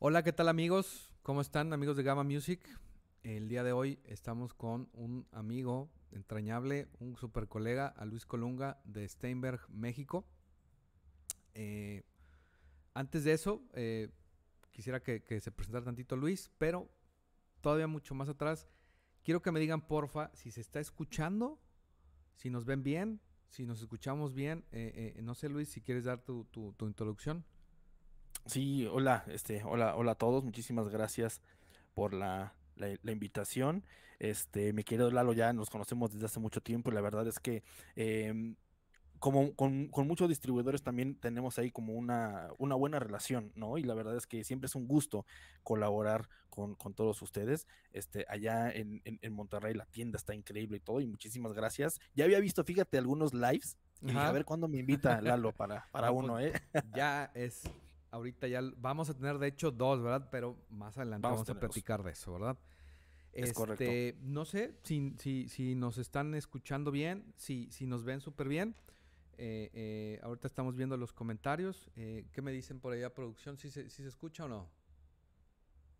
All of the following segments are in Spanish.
Hola, ¿qué tal amigos? ¿Cómo están amigos de Gamma Music? El día de hoy estamos con un amigo entrañable, un super colega, a Luis Colunga de Steinberg, México. Eh, antes de eso, eh, quisiera que, se presentara tantito Luis, pero todavía mucho más atrás, quiero que me digan porfa si se está escuchando, si nos ven bien, si nos escuchamos bien. Eh, no sé Luis, si quieres dar tu, tu, tu introducción. Sí, hola, este, hola, hola a todos, muchísimas gracias por la, invitación. Este, mi querido Lalo, ya nos conocemos desde hace mucho tiempo y la verdad es que em, como con, muchos distribuidores también tenemos ahí como una, buena relación, ¿no? Y la verdad es que siempre es un gusto colaborar con, todos ustedes. Este, allá en, Monterrey la tienda está increíble y todo, y muchísimas gracias. Ya había visto, fíjate, algunos lives. Y a ver cuándo me invita Lalo para, para pues uno, ¿eh? Ya es ahorita ya vamos a tener de hecho dos, ¿verdad? Pero más adelante vamos, a, platicar de eso, ¿verdad? Es este, correcto. No sé si, si, nos están escuchando bien, si, si nos ven súper bien. Eh, eh, ahorita estamos viendo los comentarios. Eh, ¿Qué me dicen por allá, producción? ¿Si se, escucha o no?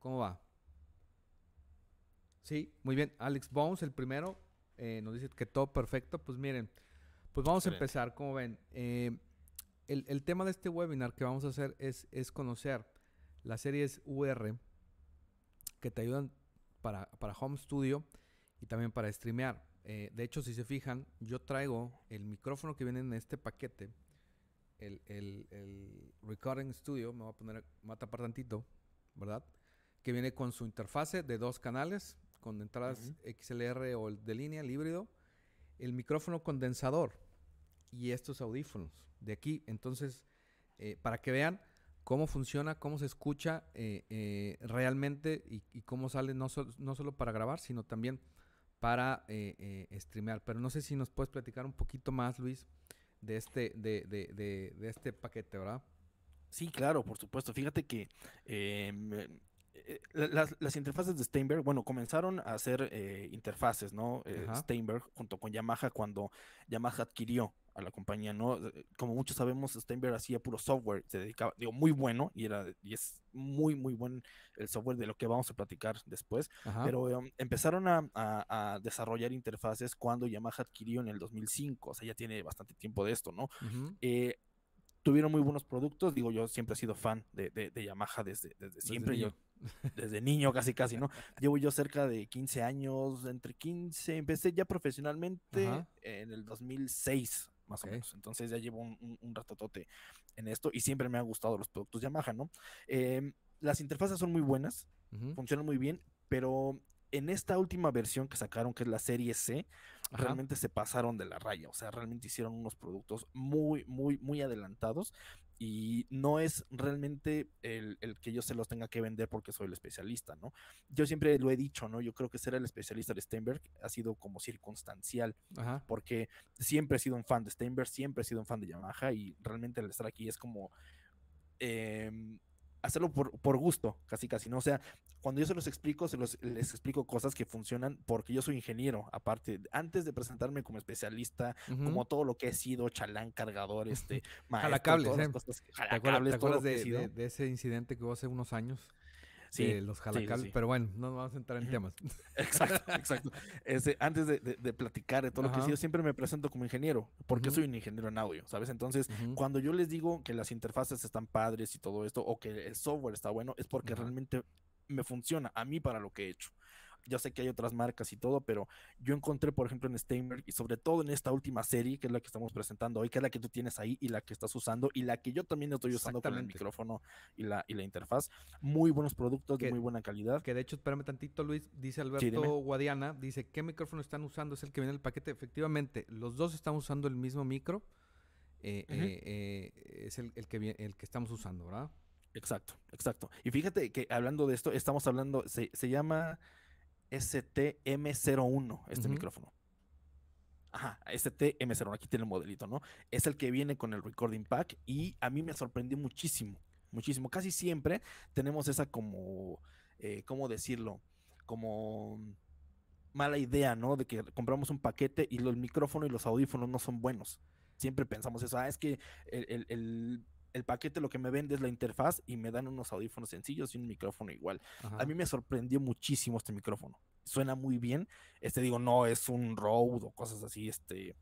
¿Cómo va? Sí, muy bien. Alex Bones, el primero, nos dice que todo perfecto. Pues miren, pues vamos a empezar, ¿Cómo ven el, tema de este webinar que vamos a hacer es, conocer las series UR que te ayudan para, Home Studio y también para streamear. Eh, de hecho, si se fijan, yo traigo el micrófono que viene en este paquete, el, Recording Studio, me voy a poner, mata para tantito, ¿verdad? Que viene con su interfase de dos canales, con entradas XLR o de línea, el híbrido, el micrófono condensador, y estos audífonos de aquí. Entonces, eh, para que vean cómo funciona, cómo se escucha eh, eh, realmente y, cómo sale no, sólo solo para grabar, sino también para streamear. Pero no sé si nos puedes platicar un poquito más, Luis, de este, de, de, de, este paquete, ¿verdad? Sí, claro, por supuesto. Fíjate que em, las, interfaces de Steinberg, bueno, comenzaron a hacer interfaces, ¿no? Steinberg junto con Yamaha cuando Yamaha adquirió a la compañía, ¿no? Eh, como muchos sabemos, Steinberg hacía puro software, se dedicaba, digo, muy bueno, y, era, y es muy, muy buen el software de lo que vamos a platicar después, pero em, empezaron a, desarrollar interfaces cuando Yamaha adquirió en el 2005, o sea, ya tiene bastante tiempo de esto, ¿no? Eh, tuvieron muy buenos productos. Digo, yo siempre he sido fan de, Yamaha desde, siempre. Desde niño. desde niño casi, casi, ¿no? Llevo yo cerca de 15 años, entre 15, empecé ya profesionalmente en el 2006 más o menos. Entonces ya llevo un, un, ratatote en esto y siempre me han gustado los productos Yamaha, ¿no? Em, las interfaces son muy buenas, funcionan muy bien, pero en esta última versión que sacaron, que es la serie C, realmente se pasaron de la raya. O sea, realmente hicieron unos productos muy, muy, muy adelantados y no es realmente el, que yo se los tenga que vender porque soy el especialista, ¿no? Yo siempre lo he dicho, ¿no? Yo creo que ser el especialista de Steinberg ha sido como circunstancial, porque siempre he sido un fan de Steinberg, siempre he sido un fan de Yamaha y realmente el estar aquí es como... Eh, hacerlo por, gusto, casi casi, ¿no? O sea, cuando yo se los explico, se los, les explico cosas que funcionan porque yo soy ingeniero, aparte, antes de presentarme como especialista, como todo lo que he sido, chalán, cargador, este, todas eh. cosas, que De, de, ese incidente que hubo hace unos años? Sí, los jalacales. pero bueno, no nos vamos a entrar en temas. Exacto, exacto. antes de, platicar de todo lo que he sido siempre me presento como ingeniero, porque soy un ingeniero en audio, ¿sabes? Entonces, cuando yo les digo que las interfaces están padres y todo esto, o que el software está bueno, es porque realmente me funciona a mí para lo que he hecho. Yo sé que hay otras marcas y todo, pero yo encontré, por ejemplo, en Steinberg y sobre todo en esta última serie, que es la que estamos presentando hoy, que es la que tú tienes ahí y la que estás usando y la que yo también estoy usando con el micrófono y la, y la interfaz. Muy buenos productos, de muy buena calidad. Que de hecho, espérame tantito, Luis, dice Alberto Guadiana, dice, ¿qué micrófono están usando? Es el que viene en el paquete. Efectivamente, los dos estamos usando el mismo micro. Eh, eh, eh, es el, que, el que estamos usando, ¿verdad? Exacto, exacto. Y fíjate que hablando de esto, estamos hablando, se, se llama STM01, este micrófono. Ajá, STM01, aquí tiene el modelito, ¿no? Es el que viene con el Recording Pack y a mí me sorprendió muchísimo, muchísimo. Casi siempre tenemos esa como, eh, ¿cómo decirlo? Como mala idea, ¿no? De que compramos un paquete y el micrófono y los audífonos no son buenos siempre pensamos eso, ah, es que el, el paquete lo que me vende es la interfaz y me dan unos audífonos sencillos y un micrófono igual. A mí me sorprendió muchísimo este micrófono. Suena muy bien. Este digo, no es un road o cosas así, este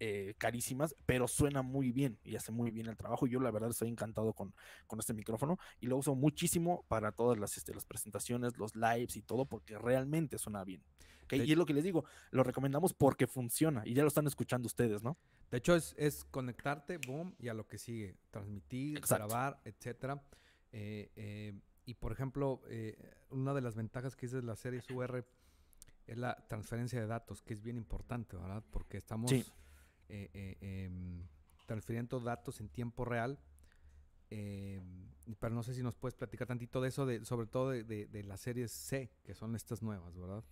eh, carísimas, pero suena muy bien y hace muy bien el trabajo. Yo la verdad estoy encantado con, con este micrófono y lo uso muchísimo para todas las, este, las presentaciones, los lives y todo, porque realmente suena bien. Y es lo que les digo, lo recomendamos porque funciona y ya lo están escuchando ustedes, ¿no? De hecho, es, conectarte, boom, y a lo que sigue, transmitir, grabar, etcétera. Eh, eh, y por ejemplo, una de las ventajas que es la serie UR es la transferencia de datos, que es bien importante, ¿verdad? Porque estamos eh, eh em, transfiriendo datos en tiempo real. Em, pero no sé si nos puedes platicar tantito de eso, sobre todo de, las series C, que son estas nuevas, ¿verdad?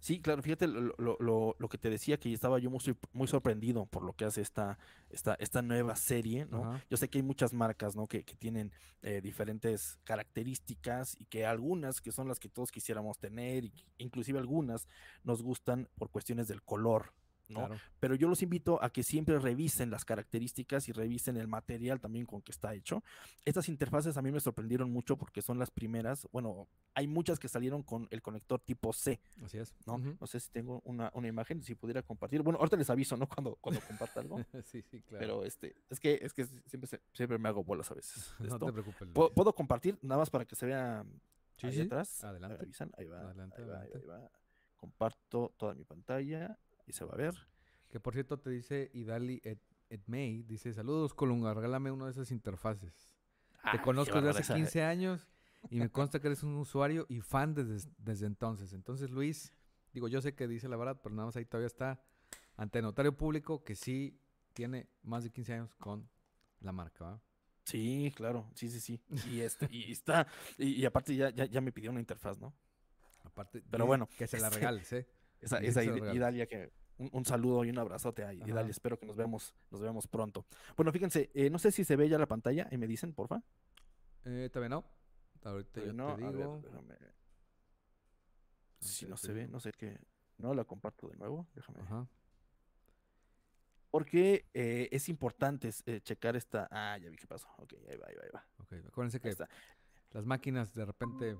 Sí, claro, fíjate lo, que te decía, que estaba yo muy, sorprendido por lo que hace esta, esta, esta nueva serie, ¿no? Yo sé que hay muchas marcas, Que, tienen eh, diferentes características y que algunas que son las que todos quisiéramos tener, y inclusive algunas nos gustan por cuestiones del color, pero yo los invito a que siempre revisen las características y revisen el material también con que está hecho. Estas interfaces a mí me sorprendieron mucho porque son las primeras, bueno, hay muchas que salieron con el conector tipo C. Así es. No, no sé si tengo una, una, imagen, si pudiera compartir. Bueno, ahorita les aviso, ¿no? Cuando, cuando comparta algo. sí, sí, claro. Pero este, es que, es que siempre, siempre me hago bolas a veces. no te preocupes. ¿Puedo, compartir nada más para que se vea sí, ahí sí. atrás? Adelante. Ahí, avisan. ahí va. Adelante, adelante. ahí va. Comparto toda mi pantalla y se va a ver. Que por cierto te dice Idali et, dice, saludos Colunga, regálame una de esas interfaces. te ah, conozco desde hace 15 años y me consta que eres un usuario y fan desde, desde entonces. Entonces Luis, digo, yo sé que dice la verdad, pero nada más ahí todavía está ante notario público que sí tiene más de 15 años con la marca, Sí, claro, sí, sí, sí. Y, este, y está, y, aparte ya, ya, me pidió una interfaz, ¿no? Aparte, pero bueno. Que se la este, regales, ¿eh? Esa, esa, que, un, saludo y un abrazote ahí. Y dale, espero que nos veamos, nos veamos pronto. Bueno, fíjense, eh, no sé si se ve ya la pantalla y eh, me dicen, porfa. Eh, todavía no. Ahorita yo te digo. Si no se ve, no sé qué. No, la comparto de nuevo. Déjame. Ajá. Porque eh, es importante eh, checar esta. Ah, ya vi qué pasó. Ok, ahí va, ahí va, ahí va. Ok, acuérdense que las máquinas de repente.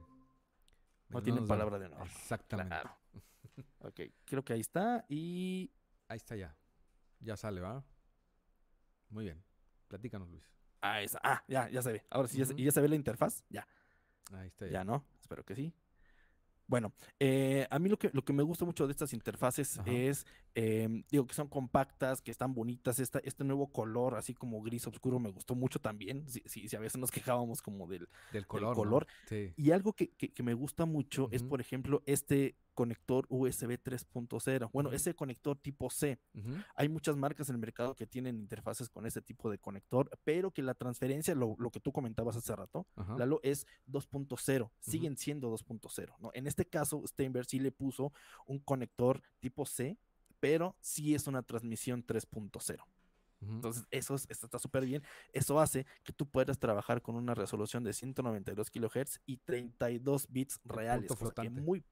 No, tienen palabra de honor. Exactamente. Ok, creo que ahí está y... Ahí está ya. Ya sale, ¿va? Muy bien. Platícanos, Luis. Ahí está. Ah, ya, ya se ve. Ahora sí, ya, se, ve la interfaz. Ya. Ahí está. Ya, ¿no? Espero que sí. Bueno, eh, a mí lo que, lo que me gusta mucho de estas interfaces es, em, digo, que son compactas, que están bonitas, esta, este nuevo color, así como gris oscuro, me gustó mucho también, si, si, a veces nos quejábamos como del, color. color. Y algo que, me gusta mucho es, por ejemplo, este, conector USB 3.0. Bueno, ese conector tipo C. Hay muchas marcas en el mercado que tienen interfaces con ese tipo de conector, pero que la transferencia, lo, que tú comentabas hace rato, Lalo, es 2.0. Siguen siendo 2.0. ¿no? En este caso, Steinberg sí le puso un conector tipo C, pero sí es una transmisión 3.0. Entonces, eso está súper bien. Eso hace que tú puedas trabajar con una resolución de 192 kHz y 32 bits reales. O muy,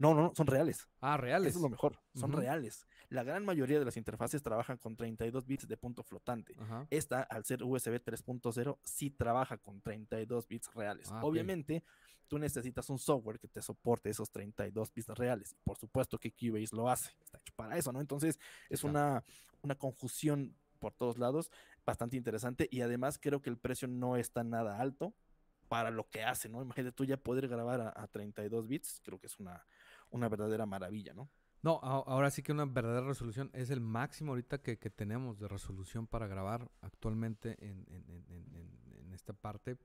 no, no, son reales. Ah, reales. Eso es lo mejor, son reales. La gran mayoría de las interfaces trabajan con 32 bits de punto flotante. Esta, al ser USB 3.0, sí trabaja con 32 bits reales. Ah, Obviamente, tú necesitas un software que te soporte esos 32 bits reales. Por supuesto que Cubase lo hace, está hecho para eso, ¿no? Entonces, es una, una confusión por todos lados, bastante interesante y además creo que el precio no está nada alto para lo que hace, ¿no? Imagínate tú ya poder grabar a 32 bits, creo que es una, una verdadera maravilla, ¿no? No, ahora sí que una verdadera resolución es el máximo ahorita que, tenemos de resolución para grabar actualmente en, esta parte.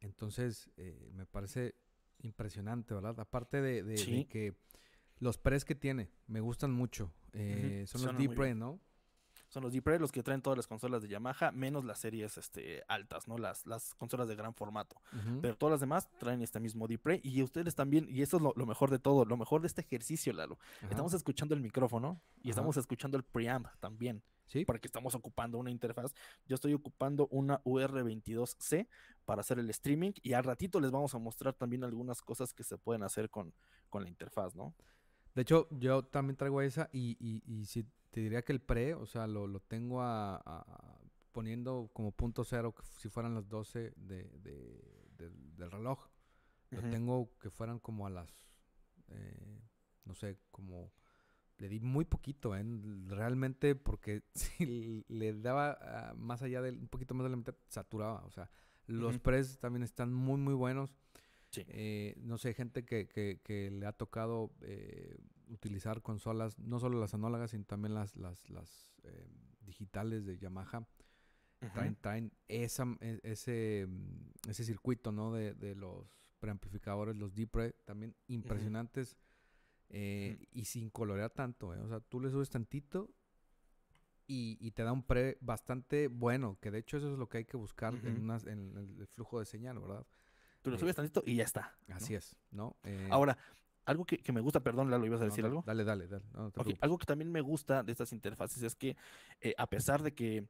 Entonces, eh, me parece impresionante, ¿verdad? Aparte de, de, que los pres que tiene me gustan mucho. Eh, son los Deep Ray, ¿no? Son los d los que traen todas las consolas de Yamaha, menos las series este, altas, ¿no? Las, las consolas de gran formato. Pero todas las demás traen este mismo d y ustedes también, y eso es lo, mejor de todo, lo mejor de este ejercicio, Lalo. Estamos escuchando el micrófono y estamos escuchando el preamp también. ¿Sí? Porque estamos ocupando una interfaz. Yo estoy ocupando una UR22C para hacer el streaming y al ratito les vamos a mostrar también algunas cosas que se pueden hacer con, con la interfaz, ¿no? De hecho, yo también traigo esa y, y, y si te diría que el pre, o sea, lo, tengo a, poniendo como punto cero, que si fueran las 12 de, de, del reloj. Lo tengo que fueran como a las, eh, no sé, como... Le di muy poquito, ¿eh? Realmente, porque si le daba ah, más allá del, un poquito más de la mitad, saturaba. O sea, los pre también están muy, muy buenos. Eh, no sé, gente que, que, le ha tocado eh, utilizar consolas, no solo las anólogas sino también las, las, eh, digitales de Yamaha. Traen, esa, e, ese, mm, ese circuito ¿no? de, los preamplificadores, los D-PRE también impresionantes y sin colorear tanto. O sea, tú le subes tantito y, te da un pre bastante bueno, que de hecho eso es lo que hay que buscar en, en el, flujo de señal, ¿verdad? Tú lo subes tantito y ya está. Así es, ¿no? Eh, Ahora, algo que, me gusta, perdón, Lalo, ibas a decir algo. Dale, dale, dale. Algo que también me gusta de estas interfaces es que, eh, a pesar de que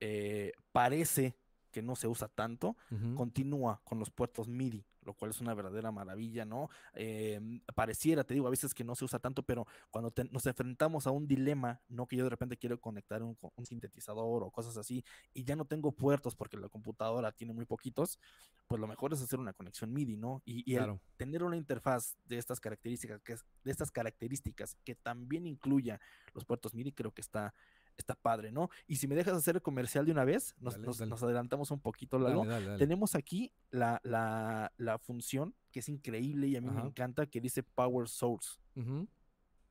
eh, parece que no se usa tanto, continúa con los puertos MIDI lo cual es una verdadera maravilla, ¿no? Em, pareciera, te digo, a veces que no se usa tanto, pero cuando nos enfrentamos a un dilema, ¿no? Que yo de repente quiero conectar un, sintetizador o cosas así, y ya no tengo puertos porque la computadora tiene muy poquitos, pues lo mejor es hacer una conexión MIDI, ¿no? Y, tener una interfaz de estas características, que de estas características que también incluya los puertos MIDI, creo que está está padre, ¿no? Y si me dejas hacer el comercial de una vez, nos, adelantamos un poquito, la Tenemos aquí la, la, función que es increíble y a mí me encanta, que dice Power Source. Ajá.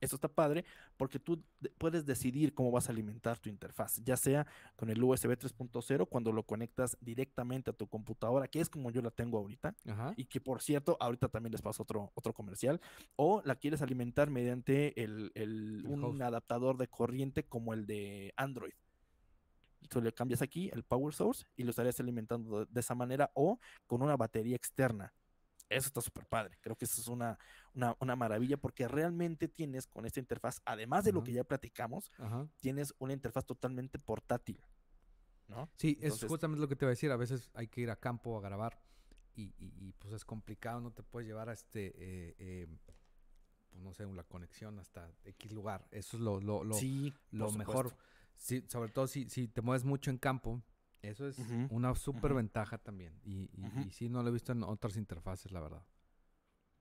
Eso está padre porque tú puedes decidir cómo vas a alimentar tu interfaz, ya sea con el USB 3.0 cuando lo conectas directamente a tu computadora, que es como yo la tengo ahorita, y que por cierto, ahorita también les paso otro, otro comercial, o la quieres alimentar mediante el, un adaptador de corriente como el de Android. Entonces le cambias aquí el power source y lo estarías alimentando de esa manera o con una batería externa eso está súper padre. Creo que eso es una, una, maravilla porque realmente tienes con esta interfaz, además de lo que ya platicamos, tienes una interfaz totalmente portátil. ¿no? Sí, eso es justamente lo que te iba a decir. A veces hay que ir a campo a grabar y, y, pues es complicado, no te puedes llevar a este, eh, eh, pues, no sé, la conexión hasta X lugar. Eso es lo, lo, sí, lo mejor. Sí, sobre todo si, si te mueves mucho en campo, eso es una súper ventaja también. Y, y, sí, no lo he visto en otras interfaces, la verdad.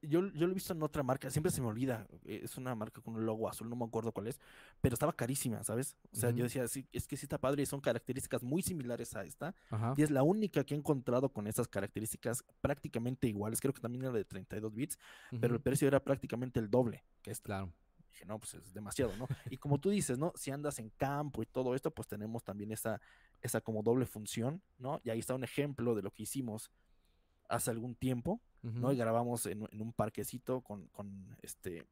Yo, yo, lo he visto en otra marca, siempre se me olvida. Eh, es una marca con un logo azul, no me acuerdo cuál es, pero estaba carísima, ¿sabes? O sea, yo decía, sí, es que sí está padre y son características muy similares a esta. Y es la única que he encontrado con esas características prácticamente iguales. Creo que también era de 32 bits, pero el precio era prácticamente el doble que Claro dije, no, pues es demasiado, ¿no? Y como tú dices, ¿no? Si andas en campo y todo esto, pues tenemos también esa, esa como doble función, ¿no? Y ahí está un ejemplo de lo que hicimos hace algún tiempo, ¿no? Y grabamos en, un parquecito con, con, este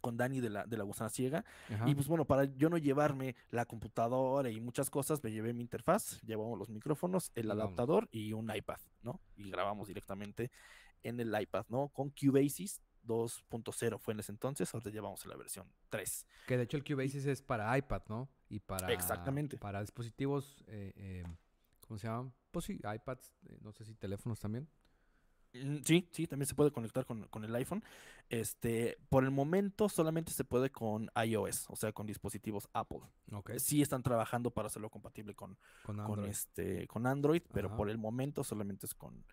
con Dani de la, de la Gusana Ciega. Y pues bueno, para yo no llevarme la computadora y muchas cosas, me llevé mi interfaz, llevamos los micrófonos, el adaptador y un iPad, ¿no? Y grabamos directamente en el iPad, ¿no? Con Cubasis 2.0 fue en ese entonces, ahora llevamos la versión 3. Que de hecho el Cubasis es para iPad, ¿no? y para, para dispositivos, eh, eh, ¿cómo se llaman? Pues sí, iPads, eh, no sé si teléfonos también. Mm, sí, sí, también se puede conectar con, el iPhone. Este, por el momento solamente se puede con iOS, o sea, con dispositivos Apple. Okay. Sí están trabajando para hacerlo compatible con, Android. este, con Android, pero por el momento solamente es con,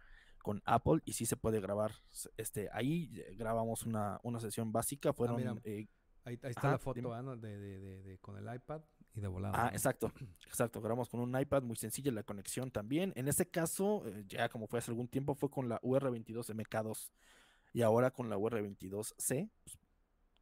con Apple y sí se puede grabar. Este, ahí grabamos una, sesión básica. Ah, fueron, ahí, está la foto con el iPad y de volada. Ah, exacto, exacto. Grabamos con un iPad, muy sencilla la conexión también. En este caso, eh, ya como fue hace algún tiempo, fue con la UR22MK2 y ahora con la UR22C. Pues,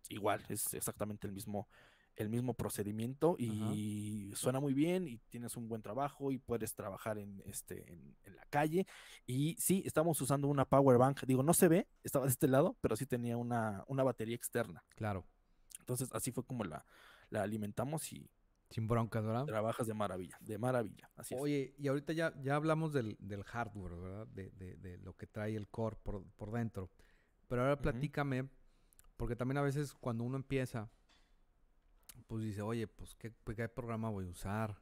igual, es exactamente el mismo, el mismo procedimiento y suena muy bien y tienes un buen trabajo y puedes trabajar en, este, en, la calle. Y sí, estamos usando una power bank. Digo, no se ve, estaba de este lado, pero sí tenía una, una batería externa. Claro. Entonces, así fue como la, la alimentamos y sin broncas, ¿verdad? Trabajas de maravilla, de maravilla. Así Oye, y ahorita ya, ya hablamos del, hardware, ¿verdad? De, de, de, lo que trae el core por, por dentro. Pero ahora platícame, porque también a veces cuando uno empieza, pues dice, oye, pues qué, qué programa voy a usar,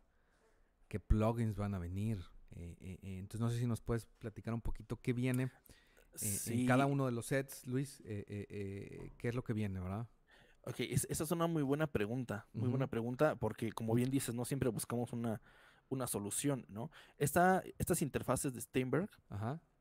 qué plugins van a venir. Eh, eh, eh, entonces no sé si nos puedes platicar un poquito qué viene en cada uno de los sets, Luis, qué es lo que viene, ¿verdad? Ok, esa es una muy buena pregunta, muy buena pregunta, porque como bien dices, no siempre buscamos una, una solución, ¿no? Esta, estas interfaces de Steinberg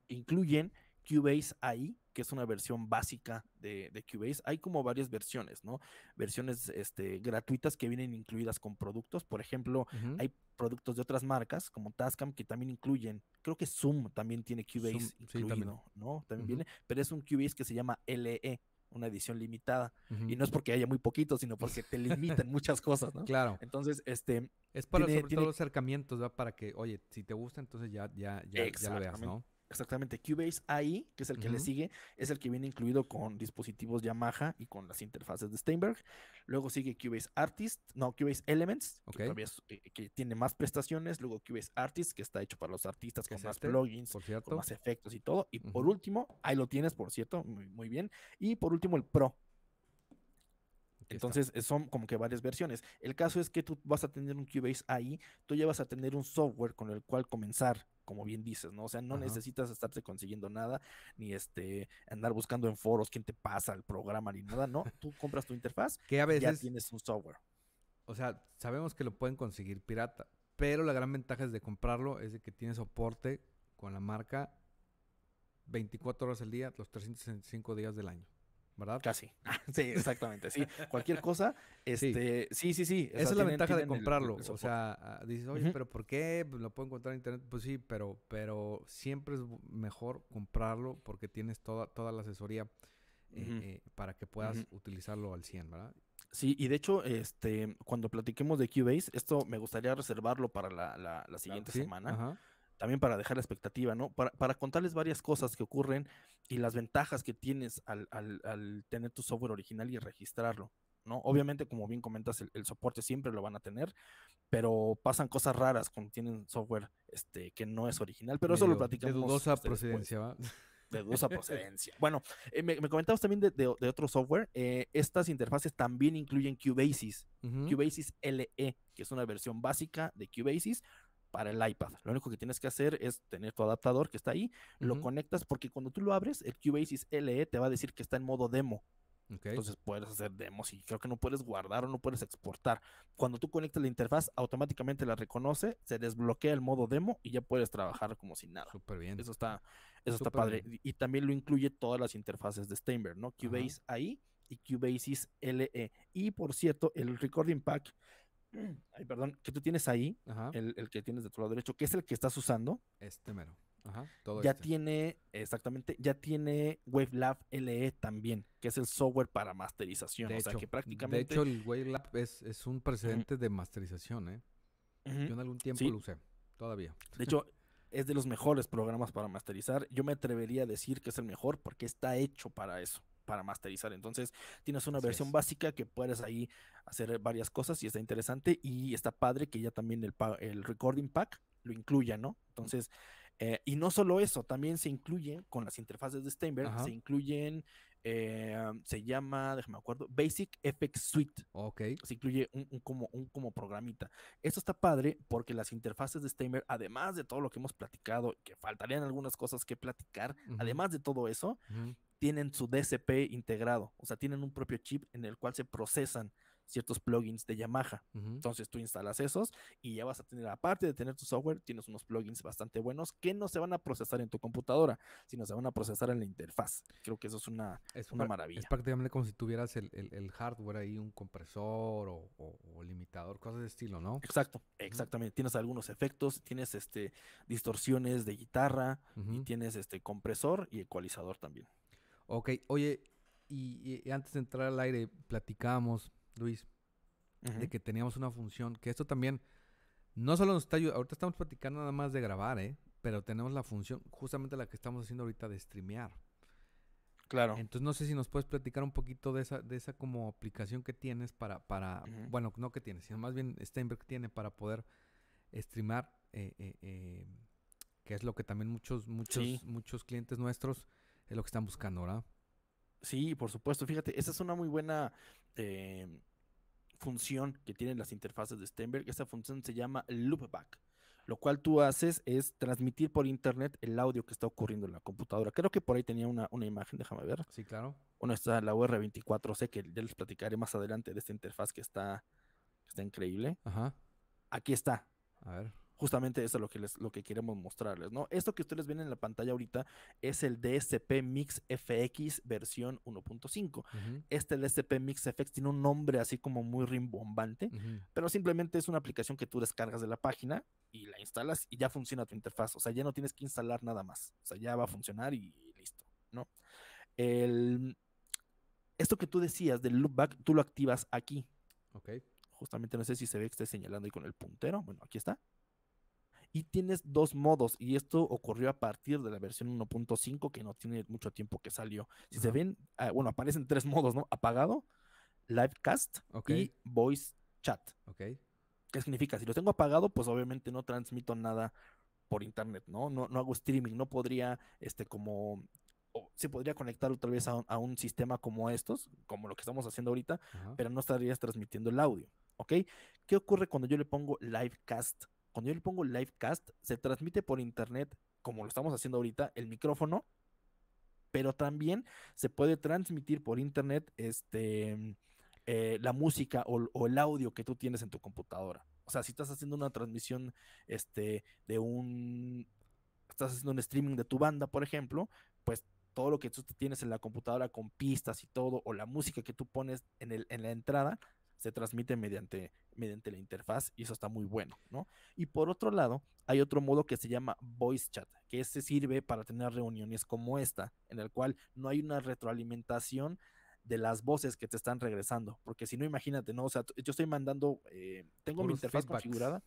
incluyen Cubase AI, que es una versión básica de, Cubase. Hay como varias versiones, ¿no? Versiones este, gratuitas que vienen incluidas con productos. Por ejemplo, hay productos de otras marcas como Tascam que también incluyen, creo que Zoom también tiene Cubase incluido, ¿no? También viene, pero es un Cubase que se llama LE, una edición limitada. Y no es porque haya muy poquito, sino porque te limitan muchas cosas, Claro. Entonces, este... Es para tiene, los acercamientos, ¿verdad? Para que, oye, si te gusta, entonces ya, ya, ya, ya lo veas, ¿no? Exactamente, Cubase AI, que es el que le sigue, es el que viene incluido con dispositivos Yamaha y con las interfaces de Steinberg. Luego sigue Cubase Artist, no, Cubase Elements, que, eh, tiene más prestaciones. Luego Cubase Artist, que está hecho para los artistas con más este? plugins, con más efectos y todo. Y por último, ahí lo tienes, por cierto, muy, bien. Y por último, el Pro, entonces eh, son como que varias versiones. El caso es que tú vas a tener un Cubase AI, tú ya vas a tener un software con el cual comenzar como bien dices, ¿no? O sea, no necesitas estarte consiguiendo nada, ni este, andar buscando en foros quién te pasa el programa, ni nada, ¿no? Tú compras tu interfaz, que a veces ya tienes un software. O sea, sabemos que lo pueden conseguir pirata, pero la gran ventaja es de comprarlo es de que tiene soporte con la marca 24 horas al día, los 365 días del año. ¿verdad? Casi. Ah, sí, exactamente. Sí, cualquier cosa. Este, sí, sí, sí. Esa es la ventaja de comprarlo. o sea, ah, dices, oye, pero ¿por qué pues, lo puedo encontrar en internet? Pues sí, pero, pero siempre es mejor comprarlo porque tienes toda, toda la asesoría eh, eh, para que puedas utilizarlo al 100, ¿verdad? Sí, y de hecho, este, cuando platiquemos de Cubase, esto me gustaría reservarlo para la, la, la siguiente semana. Ajá también para dejar la expectativa, ¿no? Para, contarles varias cosas que ocurren y las ventajas que tienes al, tener tu software original y registrarlo, ¿no? Obviamente, como bien comentas, el, soporte siempre lo van a tener, pero pasan cosas raras cuando tienen software este, que no es original, pero eso lo platicamos. De dudosa este, procedencia, ¿va? De dudosa procedencia. Bueno, eh, me, me, comentabas también de, otro software. Eh, estas interfaces también incluyen Cubasis, Cubasis LE, que es una versión básica de Cubasis, para el iPad. Lo único que tienes que hacer es tener tu adaptador que está ahí, lo conectas porque cuando tú lo abres, el Cubasis LE te va a decir que está en modo demo. Entonces puedes hacer demos y creo que no puedes guardar o no puedes exportar. Cuando tú conectas la interfaz, automáticamente la reconoce, se desbloquea el modo demo y ya puedes trabajar como si nada. Súper bien. Eso está, eso está padre. Y también lo incluye todas las interfaces de Steinberg, ¿no? Cubase ahí y Cubasis LE. Y por cierto, el Recording Pack perdón, que tú tienes ahí, El, que tienes de tu lado derecho, que es el que estás usando. Este mero. Ajá, ya este. tiene, exactamente, ya tiene WaveLab LE también, que es el software para masterización. o sea que prácticamente. De hecho, el WaveLab es, un precedente de masterización, ¿eh? Yo en algún tiempo lo usé, todavía. De hecho, es de los mejores programas para masterizar. Yo me atrevería a decir que es el mejor porque está hecho para eso para masterizar. Entonces tienes una versión básica que puedes ahí hacer varias cosas y está interesante y está padre que ya también el, el recording pack lo incluya, ¿no? Mm. Entonces, eh, y no solo eso, también se incluyen con las interfaces de Steinberg, se incluyen eh, se llama, déjame acuerdo, Basic FX Suite. Ok. Se incluye un, como, un como programita. Esto está padre porque las interfaces de Steamer, además de todo lo que hemos platicado, que faltarían algunas cosas que platicar, además de todo eso, tienen su DSP integrado, o sea, tienen un propio chip en el cual se procesan ciertos plugins de Yamaha. Entonces tú instalas esos y ya vas a tener, aparte de tener tu software, tienes unos plugins bastante buenos que no se van a procesar en tu computadora, sino se van a procesar en la interfaz. Creo que eso es una, es una maravilla. Es prácticamente como si tuvieras el, hardware ahí, un compresor o, limitador, cosas de estilo, ¿no? Exacto, exactamente. Tienes algunos efectos, tienes este distorsiones de guitarra y tienes este compresor y ecualizador también. Ok, oye, y, y antes de entrar al aire platicamos Luis, de que teníamos una función, que esto también no solo nos está ayudando, ahorita estamos platicando nada más de grabar, ¿eh? pero tenemos la función, justamente la que estamos haciendo ahorita de streamear. Claro. Entonces no sé si nos puedes platicar un poquito de esa, de esa como aplicación que tienes para, para, bueno, no que tienes, sino más bien Steinberg tiene para poder streamar, eh, eh, eh, que es lo que también muchos, muchos, muchos clientes nuestros es lo que están buscando, ¿verdad? Sí, por supuesto. Fíjate, esa es una muy buena eh, función que tienen las interfaces de Stenberg, esa función se llama loopback. Lo cual tú haces es transmitir por internet el audio que está ocurriendo en la computadora. Creo que por ahí tenía una, imagen, déjame ver. Sí, claro. Bueno, está la UR24C, que ya les platicaré más adelante de esta interfaz que está, que está increíble. Ajá. Aquí está. A ver justamente eso es lo que, lo que queremos mostrarles, ¿no? Esto que ustedes ven en la pantalla ahorita es el DSP Mix FX versión 1.5. Este DSP Mix FX tiene un nombre así como muy rimbombante, pero simplemente es una aplicación que tú descargas de la página y la instalas y ya funciona tu interfaz. O sea, ya no tienes que instalar nada más. O sea, ya va a funcionar y listo, ¿no? El... Esto que tú decías del loopback, tú lo activas aquí. Ok. Justamente no sé si se ve que esté señalando ahí con el puntero. Bueno, aquí está y tienes dos modos y esto ocurrió a partir de la versión 1.5 que no tiene mucho tiempo que salió. Si se ven, ah, bueno, aparecen tres modos, ¿no? Apagado, livecast y voice chat. ¿Qué significa? Si lo tengo apagado, pues obviamente no transmito nada por internet, ¿no? No, hago streaming, no podría, este, como o se podría conectar otra vez a un, sistema como estos, como lo que estamos haciendo ahorita, pero no estarías transmitiendo el audio. ¿Ok? ¿Qué ocurre cuando yo le pongo livecast cuando yo le pongo livecast, se transmite por internet, como lo estamos haciendo ahorita, el micrófono, pero también se puede transmitir por internet este, eh, la música o, el audio que tú tienes en tu computadora. O sea, si estás haciendo una transmisión este, de un... Estás haciendo un streaming de tu banda, por ejemplo, pues todo lo que tú tienes en la computadora con pistas y todo, o la música que tú pones en, el, en la entrada, se transmite mediante, mediante la interfaz y eso está muy bueno, ¿no? Y por otro lado, hay otro modo que se llama voice chat, que se sirve para tener reuniones como esta, en el cual no hay una retroalimentación de las voces que te están regresando, porque si no, imagínate, ¿no? O sea, yo estoy mandando, eh, tengo mi interfaz configurada.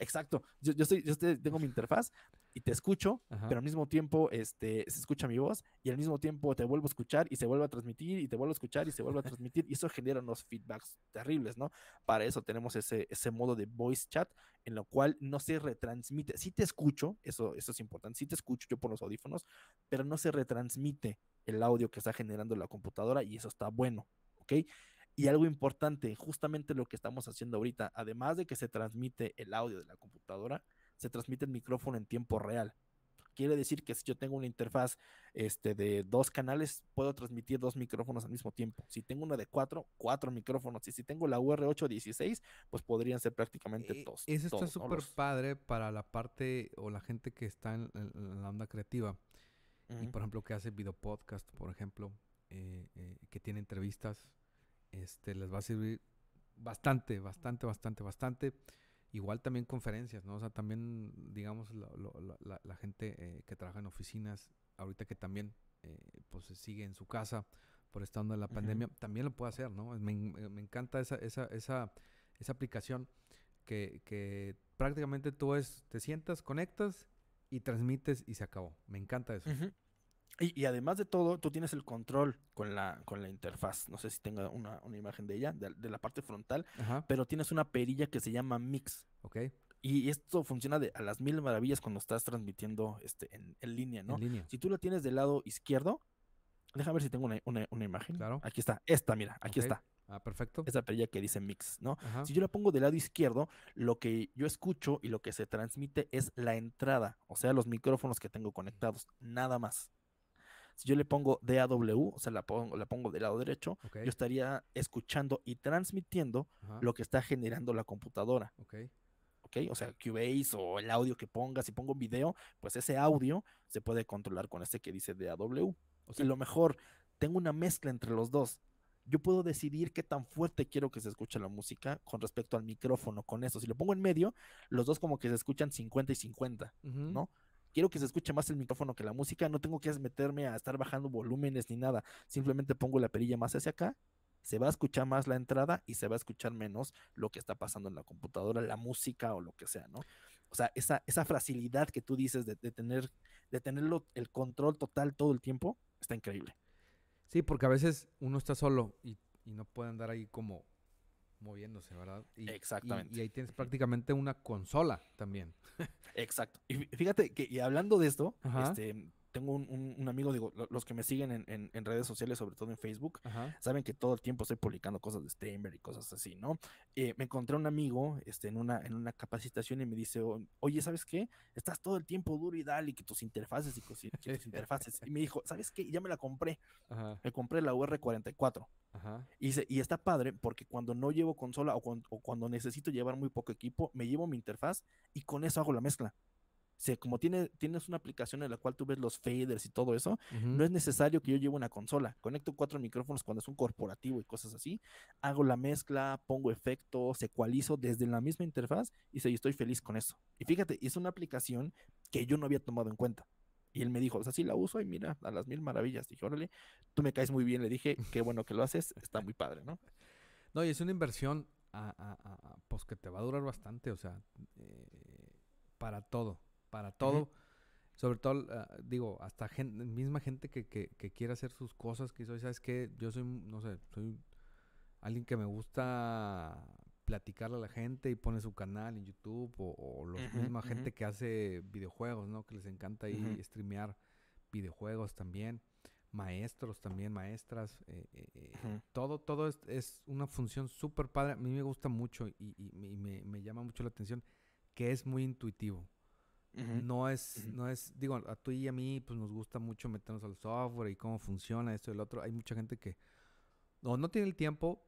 Exacto, yo, estoy, yo tengo mi interfaz, y te escucho, pero al mismo tiempo este, se escucha mi voz y al mismo tiempo te vuelvo a escuchar y se vuelve a transmitir y te vuelvo a escuchar y se vuelve a transmitir y eso genera unos feedbacks terribles, ¿no? Para eso tenemos ese, ese modo de voice chat en lo cual no se retransmite. Si te escucho, eso, eso es importante, Si te escucho yo por los audífonos, pero no se retransmite el audio que está generando la computadora y eso está bueno, ¿ok? Y algo importante, justamente lo que estamos haciendo ahorita, además de que se transmite el audio de la computadora, se transmite el micrófono en tiempo real. Quiere decir que si yo tengo una interfaz este, de dos canales, puedo transmitir dos micrófonos al mismo tiempo. Si tengo una de cuatro, cuatro micrófonos. Y si tengo la UR816, pues podrían ser prácticamente eh, todos. dos. Eso está súper padre para la parte o la gente que está en, la onda creativa. Y por ejemplo, que hace video podcast, por ejemplo, eh, eh, que tiene entrevistas, este, les va a servir bastante, bastante, bastante, bastante. Igual también conferencias, ¿no? O sea, también, digamos, la, gente eh, que trabaja en oficinas, ahorita que también eh, pues sigue en su casa por esta onda de la pandemia, también lo puede hacer, ¿no? Me, encanta esa, esa, esa, esa aplicación que, que, prácticamente tú es, te sientas, conectas y transmites y se acabó. Me encanta eso. Y, además de todo, tú tienes el control con la, con la interfaz. No sé si tenga una, imagen de ella, de, la parte frontal, pero tienes una perilla que se llama Mix. Ok. Y esto funciona de, a las mil maravillas cuando estás transmitiendo este, en, línea, ¿no? Si tú la tienes del lado izquierdo, déjame ver si tengo una, imagen. Claro. Aquí está, esta, mira, aquí está. Ah, perfecto. Esa perilla que dice mix, ¿no? Si yo la pongo del lado izquierdo, lo que yo escucho y lo que se transmite es la entrada, o sea, los micrófonos que tengo conectados, nada más. Si yo le pongo DAW, o sea, la pongo, la pongo del lado derecho, yo estaría escuchando y transmitiendo lo que está generando la computadora. Ok. ¿ok? O sea, Cubase o el audio que ponga, si pongo video, pues ese audio se puede controlar con este que dice DAW. O sea, y lo mejor, tengo una mezcla entre los dos. Yo puedo decidir qué tan fuerte quiero que se escuche la música con respecto al micrófono, con eso. Si lo pongo en medio, los dos como que se escuchan 50 y 50, ¿no? quiero que se escuche más el micrófono que la música, no tengo que meterme a estar bajando volúmenes ni nada, simplemente pongo la perilla más hacia acá, se va a escuchar más la entrada y se va a escuchar menos lo que está pasando en la computadora, la música o lo que sea, ¿no? O sea, esa, esa facilidad que tú dices de, tener, de tenerlo, el control total todo el tiempo, está increíble. Sí, porque a veces uno está solo y no puede andar ahí como moviéndose, ¿verdad? Y, Exactamente. Y, ahí tienes prácticamente una consola también. Exacto. Y fíjate que, y hablando de esto, este, tengo un, amigo, digo, los que me siguen en, redes sociales, sobre todo en Facebook, saben que todo el tiempo estoy publicando cosas de streamer y cosas así, ¿no? Eh, me encontré un amigo este, en, una, en una capacitación y me dice, oye, ¿sabes qué? Estás todo el tiempo duro y dale, que tus interfaces y que tus interfaces. Y me dijo, ¿sabes qué? Ya me la compré. Me compré la UR44. Ajá. Y, se, y, está padre porque cuando no llevo consola o, cuando necesito llevar muy poco equipo, me llevo mi interfaz y con eso hago la mezcla como tiene, tienes una aplicación en la cual tú ves los faders y todo eso, no es necesario que yo lleve una consola. Conecto cuatro micrófonos cuando es un corporativo y cosas así. Hago la mezcla, pongo efectos, ecualizo desde la misma interfaz y estoy feliz con eso. Y fíjate, es una aplicación que yo no había tomado en cuenta. Y él me dijo, o sea, sí la uso y mira, a las mil maravillas. Dije, órale, tú me caes muy bien. Le dije, qué bueno que lo haces, está muy padre, ¿no? No, y es una inversión pues que te va a durar bastante, o sea, eh, para todo para todo. Sobre todo, ah, digo, hasta gente, misma gente que, que, quiere hacer sus cosas, que soy, ¿sabes qué? Yo soy, no sé, soy alguien que me gusta platicarle a la gente y pone su canal en YouTube o, la misma gente que hace videojuegos, ¿no? Que les encanta ahí streamear videojuegos también maestros también, maestras, eh, eh, eh, todo, todo es, una función súper padre. A mí me gusta mucho y, y me, llama mucho la atención que es muy intuitivo. No es, no es, digo, a tú y a mí, pues nos gusta mucho meternos al software y cómo funciona esto y el otro. Hay mucha gente que o no tiene el tiempo,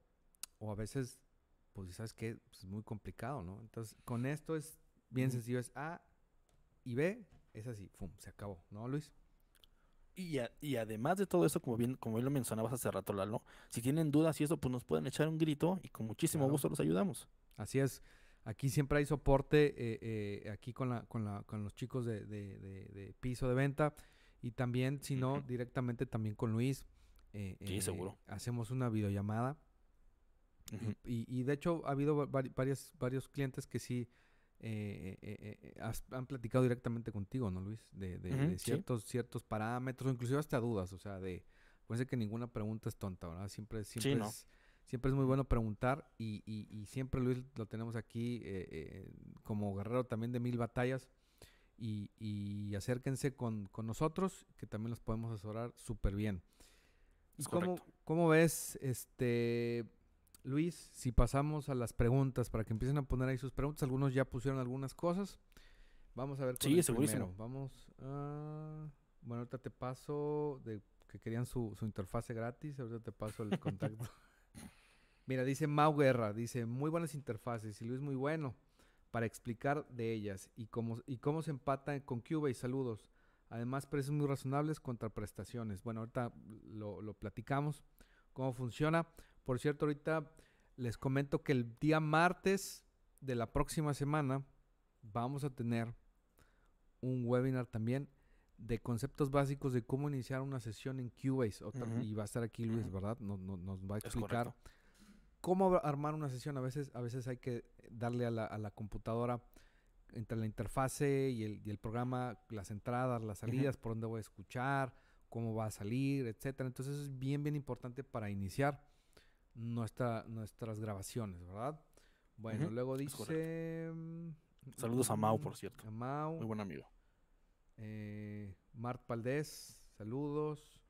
o a veces, pues, ¿sabes qué? Pues, es muy complicado, ¿no? Entonces, con esto es bien sencillo, es A y B, es así, ¡fum! Se acabó, ¿no, Luis? Y, y, además de todo eso, como bien, como lo mencionabas hace rato, Lalo, si tienen dudas y eso, pues nos pueden echar un grito y con muchísimo gusto los ayudamos. Así es. Aquí siempre hay soporte, eh, eh, aquí con, la, con, la, con, los chicos de, piso de venta y también, si no, directamente también con Luis. Eh, eh, sí, seguro. Hacemos una videollamada. y, de hecho ha habido varios, varios clientes que sí han platicado directamente contigo, ¿no, Luis? De, ciertos, ciertos parámetros, inclusive hasta dudas, o sea, de, puede ser que ninguna pregunta es tonta, ¿verdad? Siempre, siempre sí, No siempre es muy bueno preguntar y, siempre Luis lo tenemos aquí eh, eh, como guerrero también de mil batallas. Y, acérquense con, nosotros, que también los podemos asesorar súper bien. Es ¿Cómo, ¿Cómo ves, este, Luis, si pasamos a las preguntas, para que empiecen a poner ahí sus preguntas? Algunos ya pusieron algunas cosas. Vamos a ver. sí, segurísimo. Vamos Bueno, ahorita te paso de que querían su, su interfase gratis. Ahorita te paso el contacto. Mira, dice Mau Guerra, dice, muy buenas interfaces y Luis muy bueno para explicar de ellas y cómo, y cómo se empatan con Cuba y saludos. Además, precios muy razonables contra prestaciones. Bueno, ahorita lo, platicamos, cómo funciona. Por cierto, ahorita les comento que el día martes de la próxima semana vamos a tener un webinar también de conceptos básicos de cómo iniciar una sesión en Cubase. Y va a estar aquí Luis, ¿verdad? nos, va a explicar cómo armar una sesión. A veces, a veces hay que darle a la, a la computadora entre la interfase y el, programa, las entradas, las salidas, por dónde voy a escuchar, cómo va a salir, etcétera. Entonces es bien, bien importante para iniciar nuestra, nuestras grabaciones, ¿verdad? Bueno, luego dice... Mm, saludos a Mau, mm, por cierto. Muy buen amigo. Eh, Mart Paldés, saludos.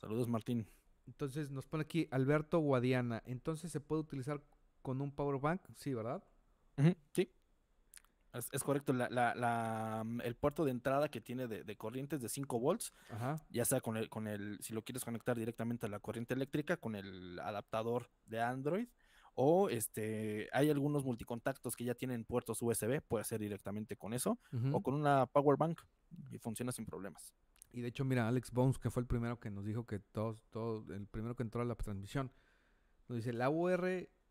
Saludos, Martín. Entonces nos pone aquí Alberto Guadiana. Entonces se puede utilizar con un power bank, sí, ¿verdad? Sí. Es, correcto, mm, el puerto de entrada que tiene de, corrientes de 5 volts, ya sea con el, con el, si lo quieres conectar directamente a la corriente eléctrica, con el adaptador de Android, o este, hay algunos multicontactos que ya tienen puertos USB, puede ser directamente con eso, o con una power bank y funciona sin problemas. Y de hecho, mira, Alex Bones, que fue el primero que nos dijo que todos, todos el primero que entró a la transmisión, nos dice, la UR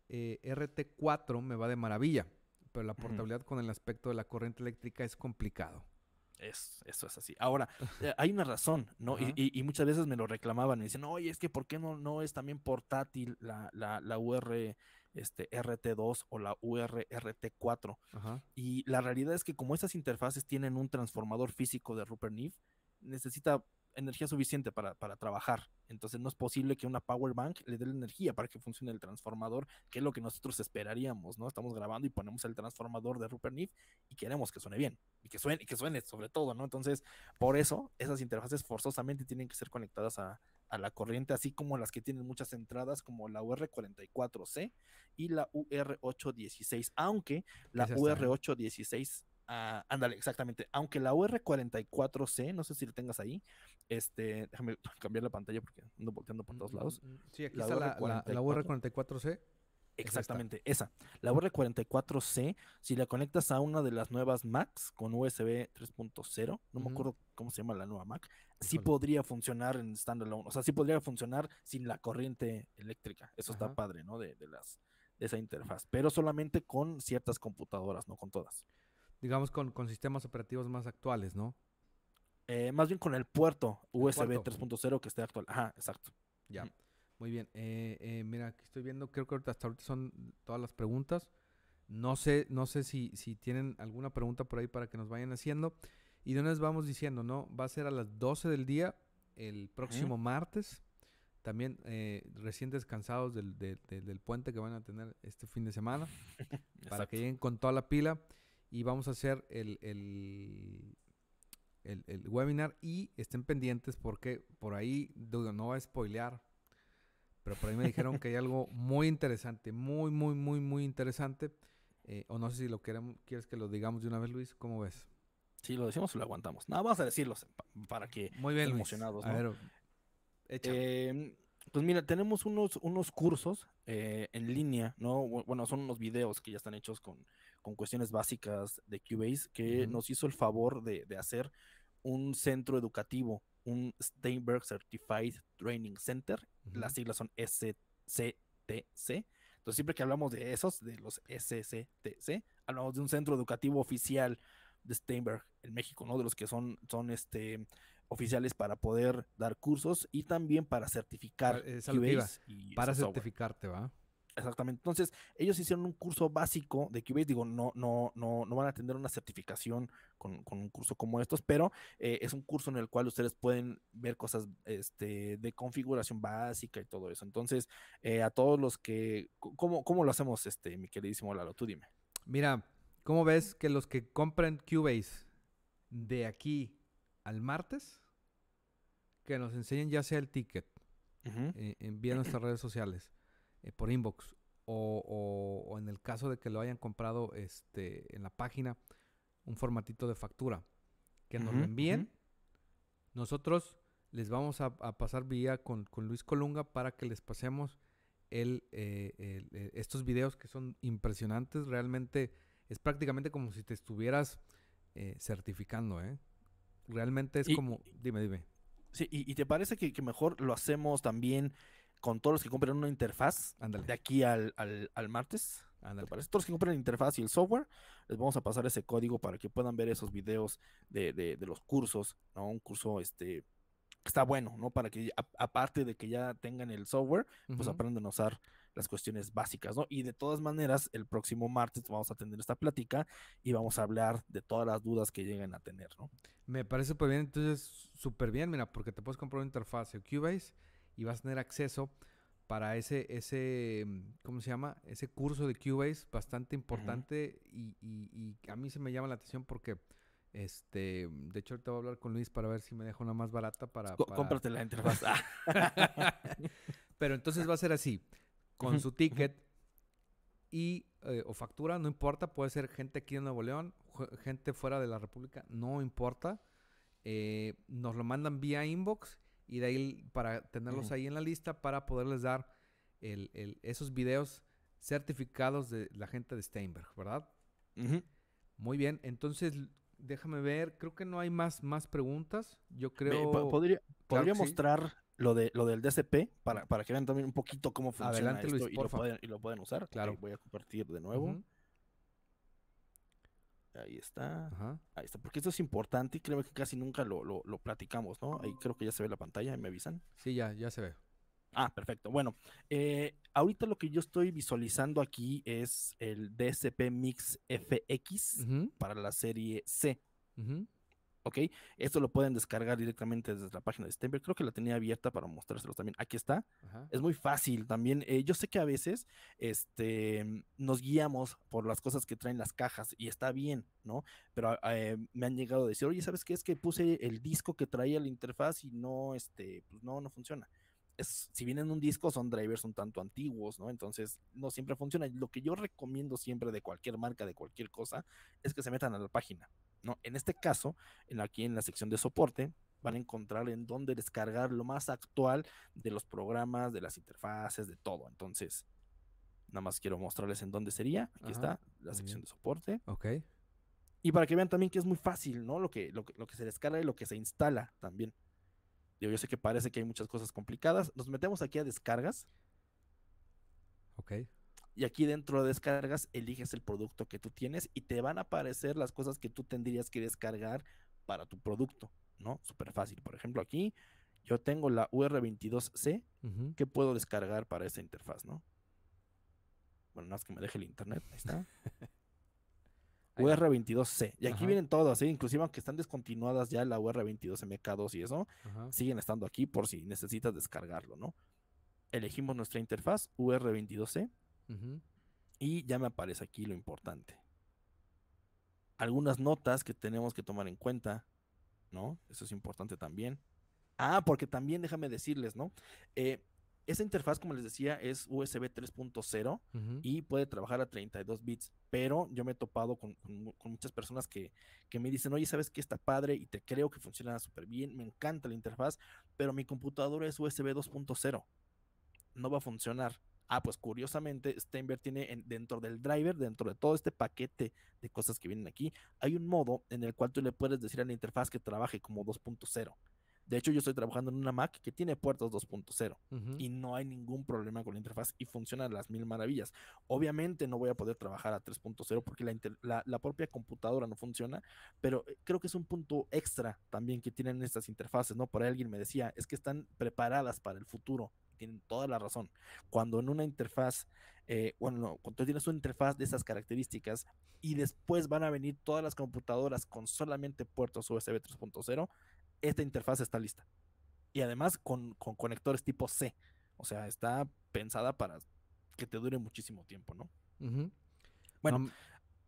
eh, RT4 me va de maravilla, pero la portabilidad con el aspecto de la corriente eléctrica es complicado. Es, eso es así. Ahora, eh, hay una razón, ¿no? y, muchas veces me lo reclamaban, y dicen, oye, es que ¿por qué no, no es también portátil la, la, UR este, RT2 o la rt 4 Y la realidad es que como estas interfaces tienen un transformador físico de Rupert Neve, necesita energía suficiente para, trabajar. Entonces no es posible que una power bank le dé la energía para que funcione el transformador, que es lo que nosotros esperaríamos, ¿no? Estamos grabando y ponemos el transformador de Rupert Neve y queremos que suene bien y que suene, y que suene sobre todo, ¿no? Entonces, por eso esas interfaces forzosamente tienen que ser conectadas a, a la corriente, así como las que tienen muchas entradas, como la UR44C y la UR816, aunque la UR816 Ah, ándale, exactamente. Aunque la UR44C, no sé si la tengas ahí, este, déjame cambiar la pantalla porque ando volteando por mm, todos mm, lados. Mm, sí, aquí la está la, UR44C. Exactamente, esa. La UR44C, si la conectas a una de las nuevas Macs con USB 3.0, no me acuerdo cómo se llama la nueva Mac, sí podría funcionar en standalone. O sea, sí podría funcionar sin la corriente eléctrica. Eso está padre, ¿no? De, de las, de esa interfaz. Pero solamente con ciertas computadoras, no con todas digamos, con, con sistemas operativos más actuales, ¿no? Eh, más bien con el puerto USB 3.0 que esté actual. Ajá, exacto. Ya. Muy bien. Eh, eh, mira, aquí estoy viendo, creo que hasta ahorita son todas las preguntas. No sé, no sé si, si tienen alguna pregunta por ahí para que nos vayan haciendo. Y de una vamos diciendo, ¿no? Va a ser a las 12 del día, el próximo martes. También recién descansados del, del, del puente que van a tener este fin de semana. para que lleguen con toda la pila y vamos a hacer el, el, webinar y estén pendientes porque por ahí, no va a spoilear, pero por ahí me dijeron que hay algo muy interesante, muy, muy, muy, muy interesante. Eh, o no sé si lo queremos, quieres que lo digamos de una vez, Luis, ¿cómo ves? Si lo decimos o lo aguantamos. Nada, no, a decirlo para que muy bien, emocionados. Eh, pues mira, tenemos unos, unos cursos eh, en línea, ¿no? Bueno, son unos videos que ya están hechos con, con cuestiones básicas de Cubase, que nos hizo el favor de, hacer un centro educativo, un Steinberg Certified Training Center. Las siglas son SCTC. Entonces, siempre que hablamos de esos, de los SCTC, hablamos de un centro educativo oficial de Steinberg en México, ¿no? De los que son, son este, oficiales para poder dar cursos y también para certificar. Ah, para, para certificarte, ¿va? Exactamente. Entonces, ellos hicieron un curso básico de Cubase. Digo, no, no, no, no van a tener una certificación con, un curso como estos, pero eh, es un curso en el cual ustedes pueden ver cosas este, de configuración básica y todo eso. Entonces, eh, a todos los que. ¿cómo, ¿Cómo lo hacemos, este, mi queridísimo Lalo? Tú dime. Mira, ¿cómo ves que los que compren Cubase de aquí al martes, que nos enseñen ya sea el ticket, uh nuestras redes sociales eh, por inbox o, en el caso de que lo hayan comprado este, en la página, un formatito de factura que nos lo envíen. Nosotros les vamos a, pasar vía con, con, Luis Colunga para que les pasemos el, eh, eh, estos videos que son impresionantes. Realmente es prácticamente como si te estuvieras eh, certificando. Realmente es como... Dime, dime. Sí, y, te parece que, que, mejor lo hacemos también con todos los que compren una interfaz de aquí al, martes. Andale. Todos los que compren la interfaz y el software, les vamos a pasar ese código para que puedan ver esos videos de, de, los cursos, ¿no? Un curso este está bueno, ¿no? Para que aparte de que ya tengan el software, pues aprendan a usar las cuestiones básicas, ¿no? Y de todas maneras, el próximo martes vamos a tener esta plática y vamos a hablar de todas las dudas que lleguen a tener, ¿no? Me parece súper bien, entonces súper bien, mira, porque te puedes comprar una interfaz de Cubase vas a tener acceso para ese, ese ¿cómo se llama? Ese curso de Cubase bastante importante y, a mí se me llama la atención porque, este, de hecho te voy a hablar con Luis para ver si me deja una más barata para... Cómprate la interfaz. Pero entonces va a ser así, con su ticket y, eh, o factura, no importa, puede ser gente aquí en Nuevo León, gente fuera de la República, no importa. Eh, nos lo mandan vía inbox y de ahí para tenerlos ahí en la lista para poderles dar el, el, esos videos certificados de la gente de Steinberg, ¿verdad? Muy bien, entonces déjame ver, creo que no hay más, más preguntas. Yo creo. podría, podría mostrar lo, de, lo del DCP para, para que vean también un poquito cómo funciona Adelante, esto Luis, y, lo pueden, y, lo pueden, usar. Claro. voy a compartir de nuevo. Ahí está. Ahí está. Porque esto es importante y creo que casi nunca lo, lo, platicamos, ¿no? Ahí creo que ya se ve la pantalla, me avisan. Sí, ya, ya se ve. Ah, perfecto. Bueno, eh, ahorita lo que yo estoy visualizando aquí es el DSP Mix FX para la serie C. Ajá. ¿ok? Esto lo pueden descargar directamente desde la página de Stemper, Creo que la tenía abierta para mostrárselos también. Aquí está. Es muy fácil también. Eh, yo sé que a veces este, mm, nos guiamos por las cosas que traen las cajas y está bien, ¿no? Pero ah, eh, me han llegado a decir, oye, ¿sabes qué? Es que puse el disco que traía la interfaz y no, este, pues no, no funciona. Es, si vienen un disco, son drivers un tanto antiguos, ¿no? Entonces, no siempre funciona. Lo que yo recomiendo siempre de cualquier marca, de cualquier cosa, es que se metan a la página, ¿no? En este caso, aquí en la sección de soporte, van a encontrar en dónde descargar lo más actual de los programas, de las interfaces, de todo. Entonces, nada más quiero mostrarles en dónde sería. Aquí está la sección de soporte. Ok. Y para que vean también que es muy fácil, ¿no? Lo que, lo, que se descarga y lo que se instala también. yo sé que parece que hay muchas cosas complicadas. Nos metemos aquí a descargas. Ok. Y aquí dentro de descargas eliges el producto que tú tienes y te van a aparecer las cosas que tú tendrías que descargar para tu producto, ¿no? Súper fácil. Por ejemplo, aquí yo tengo la UR22C que puedo descargar para esa interfaz, ¿no? Bueno, nada más que me deje el internet, ahí está. UR22C. Y aquí vienen todas, ¿eh? inclusive aunque están descontinuadas ya la UR22MK2 y eso, siguen estando aquí por si necesitas descargarlo, ¿no? Elegimos nuestra interfaz UR22C y ya me aparece aquí lo importante. Algunas notas que tenemos que tomar en cuenta, ¿no? Eso es importante también. Ah, porque también déjame decirles, ¿no? Eh, esa interfaz, como les decía, es USB 3.0 y puede trabajar a 32 bits. Pero yo me he topado con, muchas personas que, que, me dicen, oye, ¿sabes que Está padre y te creo que funciona súper bien, me encanta la interfaz, pero mi computadora es USB 2.0. No va a funcionar. Ah, pues curiosamente, Steinberg tiene dentro del driver, dentro de todo este paquete de cosas que vienen aquí, hay un modo en el cual tú le puedes decir a la interfaz que trabaje como 2.0. De hecho, yo estoy trabajando en una Mac que tiene puertos 2.0 y no hay ningún problema con la interfaz y funciona las mil maravillas. Obviamente no voy a poder trabajar a 3.0 porque la, propia computadora no funciona, pero eh, creo que es un punto extra también que tienen estas interfaces, ¿no? Por ahí alguien me decía, es que están preparadas para el futuro tienen toda la razón. Cuando en una interfaz, eh, bueno, cuando tienes una interfaz de esas características y después van a venir todas las computadoras con solamente puertos USB 3.0, esta interfaz está lista. Y además con, conectores tipo C. O sea, está pensada para que te dure muchísimo tiempo, ¿no? Bueno,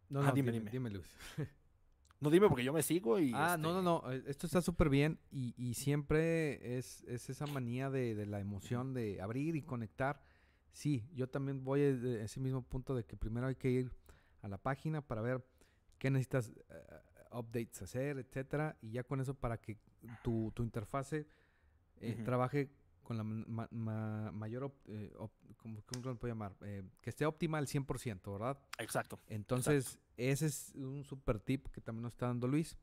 no, dime, dime, dime. dime Luis. No dime porque yo me sigo y... Ah, no, este, no, no. Eh, esto está súper bien y, y, siempre es, es esa manía de, la emoción de abrir y conectar. Sí, yo también voy a e, ese mismo punto de que primero hay que ir a la página para ver qué necesitas eh, updates hacer, etcétera. Y ya con eso para que tu, tu interfase eh, trabaje con la mayor, ¿cómo, llamar? que esté óptima al 100%, ¿verdad? Exacto. Entonces, ese es un super tip que también nos está dando Luis.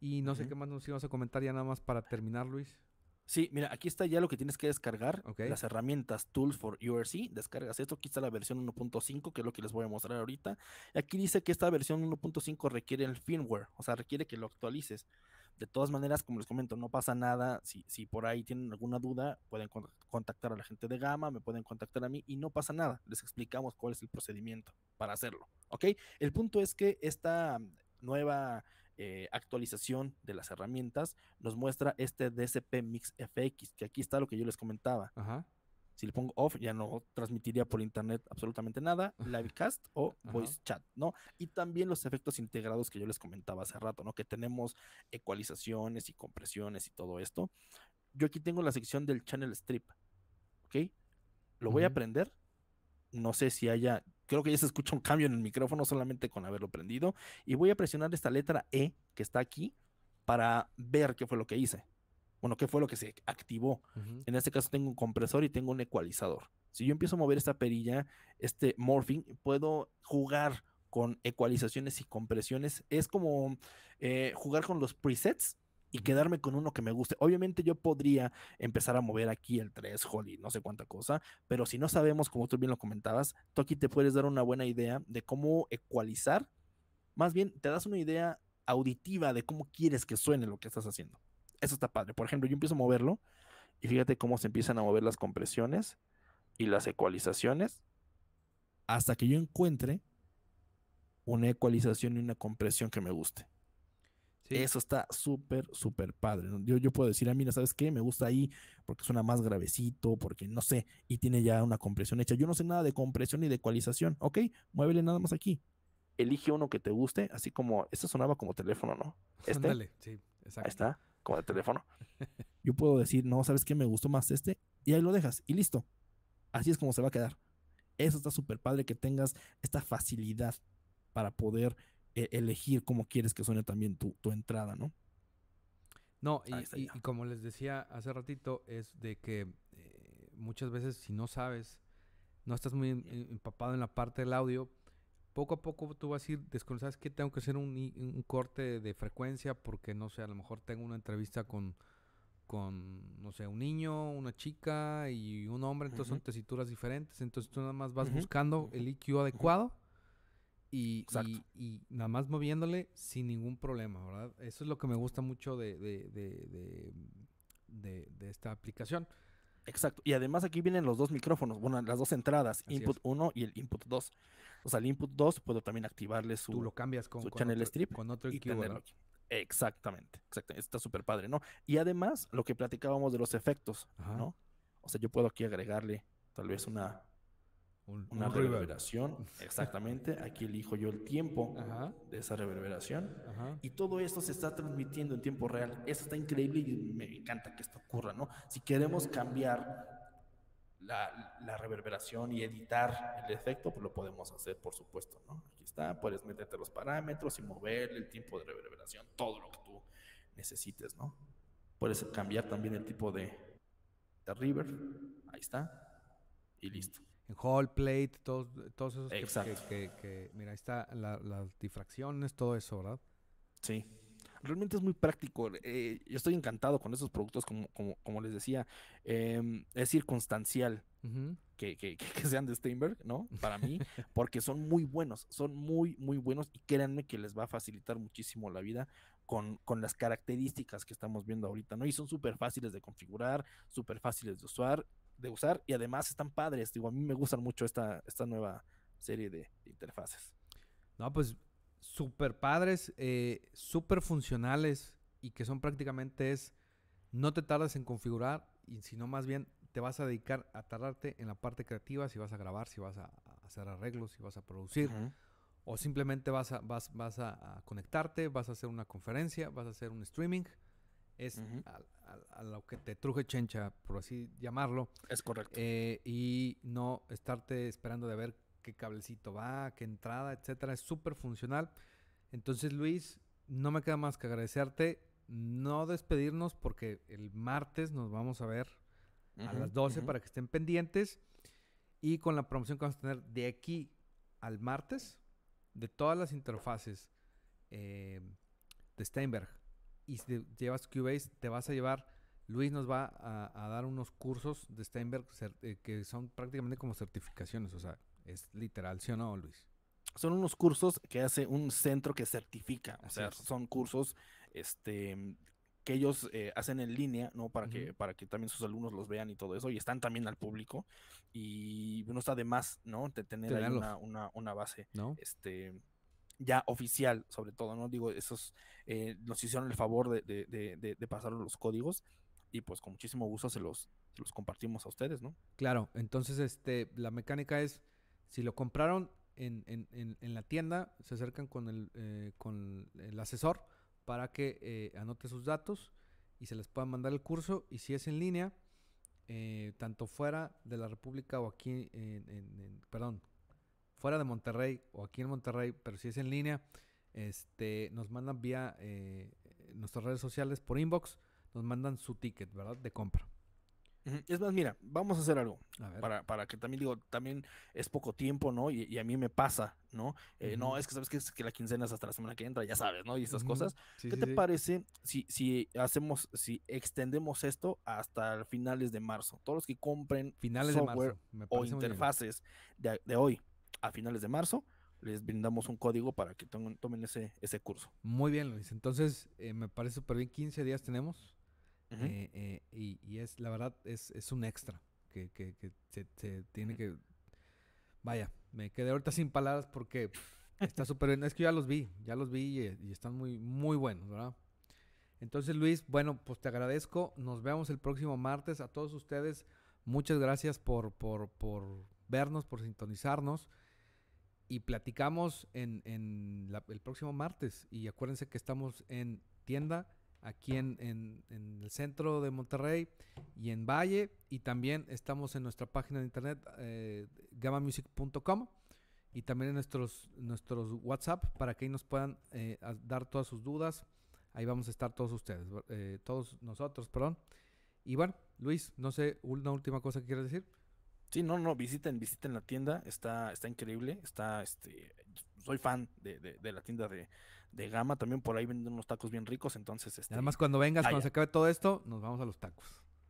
Y no sé qué más nos ibas a comentar ya nada más para terminar, Luis. Sí, mira, aquí está ya lo que tienes que descargar. Las herramientas Tools for URC. Descargas esto. Aquí está la versión 1.5, que es lo que les voy a mostrar ahorita. Aquí dice que esta versión 1.5 requiere el firmware, o sea, requiere que lo actualices. De todas maneras, como les comento, no pasa nada. Si, si por ahí tienen alguna duda, pueden contactar a la gente de Gama, me pueden contactar a mí y no pasa nada. Les explicamos cuál es el procedimiento para hacerlo. ¿Ok? El punto es que esta nueva eh, actualización de las herramientas nos muestra este DSP Mix FX, que aquí está lo que yo les comentaba. Ajá. Si le pongo off, ya no transmitiría por internet absolutamente nada, livecast o voice chat, ¿no? Y también los efectos integrados que yo les comentaba hace rato, ¿no? Que tenemos ecualizaciones y compresiones y todo esto. Yo aquí tengo la sección del channel strip, ¿ok? Lo voy a prender, No sé si haya, creo que ya se escucha un cambio en el micrófono solamente con haberlo prendido. Y voy a presionar esta letra E que está aquí para ver qué fue lo que hice bueno, qué fue lo que se activó. En este caso tengo un compresor y tengo un ecualizador. Si yo empiezo a mover esta perilla, este morphing, puedo jugar con ecualizaciones y compresiones. Es como eh, jugar con los presets y quedarme con uno que me guste. Obviamente yo podría empezar a mover aquí el 3, holy no sé cuánta cosa, pero si no sabemos, como tú bien lo comentabas, tú aquí te puedes dar una buena idea de cómo ecualizar. Más bien, te das una idea auditiva de cómo quieres que suene lo que estás haciendo. Eso está padre. Por ejemplo, yo empiezo a moverlo y fíjate cómo se empiezan a mover las compresiones y las ecualizaciones hasta que yo encuentre una ecualización y una compresión que me guste. Eso está súper, súper padre. Yo, yo puedo decir, ah, mira, ¿sabes qué? Me gusta ahí porque suena más gravecito, porque no sé, y tiene ya una compresión hecha. Yo no sé nada de compresión ni de ecualización. Ok, muévele nada más aquí. Elige uno que te guste, así como, este sonaba como teléfono, ¿no? Este. Ahí está como de teléfono. Yo puedo decir, no, ¿sabes qué? Me gustó más este. Y ahí lo dejas. Y listo. Así es como se va a quedar. Eso está súper padre que tengas esta facilidad para poder eh, elegir cómo quieres que suene también tu, entrada, ¿no? No, y, como les decía hace ratito, es de que eh, muchas veces si no sabes, no estás muy empapado en la parte del audio, poco a poco tú vas a ir desconociendo, que Tengo que hacer un, corte de frecuencia porque, no sé, a lo mejor tengo una entrevista con, con no sé, un niño, una chica y un hombre, entonces son tesituras diferentes, entonces tú nada más vas buscando el IQ adecuado y, nada más moviéndole sin ningún problema, ¿verdad? Eso es lo que me gusta mucho de, de, de, esta aplicación. Exacto. Y además aquí vienen los dos micrófonos, bueno, las dos entradas, input 1 y el input 2. O sea, el input 2 puedo también activarle su, cambias con, su channel strip con otro y Exactamente, Está súper padre, ¿no? Y además, lo que platicábamos de los efectos, ¿no? O sea, yo puedo aquí agregarle tal vez una, una reverberación. Exactamente. Aquí elijo yo el tiempo de esa reverberación. Y todo esto se está transmitiendo en tiempo real. Eso está increíble y me encanta que esto ocurra, ¿no? Si queremos cambiar la, la, reverberación y editar el efecto, pues lo podemos hacer, por supuesto, ¿no? Aquí está, puedes meterte los parámetros y mover el tiempo de reverberación, todo lo que tú necesites, ¿no? Puedes cambiar también el tipo de, de river, ahí está, y listo. En hall plate, todos, todos esos que, que, mira, está la, las difracciones, todo eso, ¿verdad? Sí realmente es muy práctico. Eh, yo estoy encantado con esos productos, como, como, les decía. Em, es circunstancial que, sean de Steinberg, ¿no? Para mí, porque son muy buenos, son muy, muy buenos y créanme que les va a facilitar muchísimo la vida con, las características que estamos viendo ahorita, ¿no? Y son súper fáciles de configurar, súper fáciles de usar, de usar y además están padres. Digo, a mí me gustan mucho esta, esta nueva serie de interfaces. No, pues super padres, eh, super funcionales y que son prácticamente es, no te tardas en configurar, y sino más bien te vas a dedicar a tardarte en la parte creativa, si vas a grabar, si vas a, hacer arreglos, si vas a producir, o simplemente vas, a, vas, a, conectarte, vas a hacer una conferencia, vas a hacer un streaming. Es a, lo que te truje chencha, por así llamarlo. Es correcto. Eh, y no estarte esperando de ver qué cablecito va, qué entrada, etcétera. Es súper funcional. Entonces, Luis, no me queda más que agradecerte. No despedirnos porque el martes nos vamos a ver a las 12 para que estén pendientes. Y con la promoción que vamos a tener de aquí al martes, de todas las interfaces eh, de Steinberg y si llevas Cubase, te vas a llevar. Luis nos va a, dar unos cursos de Steinberg eh, que son prácticamente como certificaciones, o sea, es literal, ¿sí o no, Luis? Son unos cursos que hace un centro que certifica. o sea, son cursos este, que ellos eh, hacen en línea, ¿no? Para, que, para que también sus alumnos los vean y todo eso, y están también al público, y uno está de más, ¿no? De tener una, base, ¿No? este, ya oficial, sobre todo, ¿no? Digo, esos eh, nos hicieron el favor de, de, pasar los códigos, y pues con muchísimo gusto se los, se los compartimos a ustedes, ¿no? Claro, entonces, este, la mecánica es si lo compraron en, la tienda, se acercan con el, eh, con el asesor para que eh, anote sus datos y se les pueda mandar el curso. Y si es en línea, eh, tanto fuera de la República o aquí, en, perdón, fuera de Monterrey o aquí en Monterrey, pero si es en línea, este, nos mandan vía nuestras redes sociales por inbox, nos mandan su ticket, ¿verdad? De compra. Es más, mira, vamos a hacer algo. para, que también digo, también es poco tiempo, ¿no? Y, a mí me pasa, ¿no? Eh, no, es que sabes que, es que la quincena es hasta la semana que entra, ya sabes, ¿no? Y estas cosas. ¿Qué te parece si, si hacemos, si extendemos esto hasta finales de marzo? Todos los que compren finales de marzo. o interfaces de, hoy a finales de marzo, les brindamos un código para que tomen, ese, ese curso. Muy bien, Luis. Entonces, eh, me parece súper bien. 15 días tenemos. Eh, eh, y, es, la verdad, es, un extra que, se, tiene que... Vaya, me quedé ahorita sin palabras porque está súper bien. Es que ya los vi, ya los vi y, están muy, muy buenos, ¿verdad? Entonces, Luis, bueno, pues te agradezco. Nos vemos el próximo martes. A todos ustedes, muchas gracias por, por, vernos, por sintonizarnos. Y platicamos en, el próximo martes. Y acuérdense que estamos en tienda aquí en, en, el centro de Monterrey y en Valle. Y también estamos en nuestra página de internet eh, gamamusic.com y también en nuestros, nuestros WhatsApp para que ahí nos puedan eh, dar todas sus dudas. Ahí vamos a estar todos ustedes, eh, todos nosotros, perdón. Y bueno, Luis, no sé, una última cosa que quieras decir. Sí, no, no, visiten, visiten la tienda, está, está increíble, está, este, soy fan de, de la tienda de, de gama. También por ahí venden unos tacos bien ricos. Entonces, este, además, cuando vengas, cuando se acabe todo esto, nos vamos a los tacos.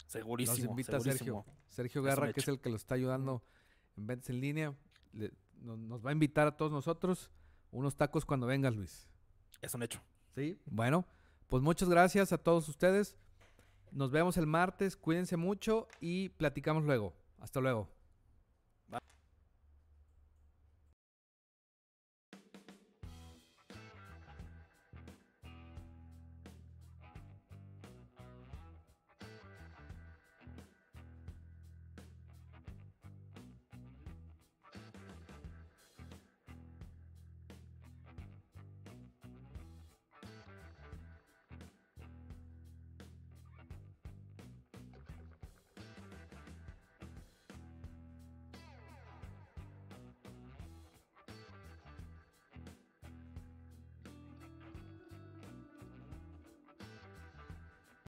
Segurísimo. Nos invita segurísimo. Sergio. Sergio Garra, que es el que lo está ayudando en Ventes en línea. nos va a invitar a todos nosotros unos tacos cuando vengas, Luis. Es un hecho. Sí. Bueno, pues muchas gracias a todos ustedes. Nos vemos el martes. Cuídense mucho y platicamos luego. Hasta luego.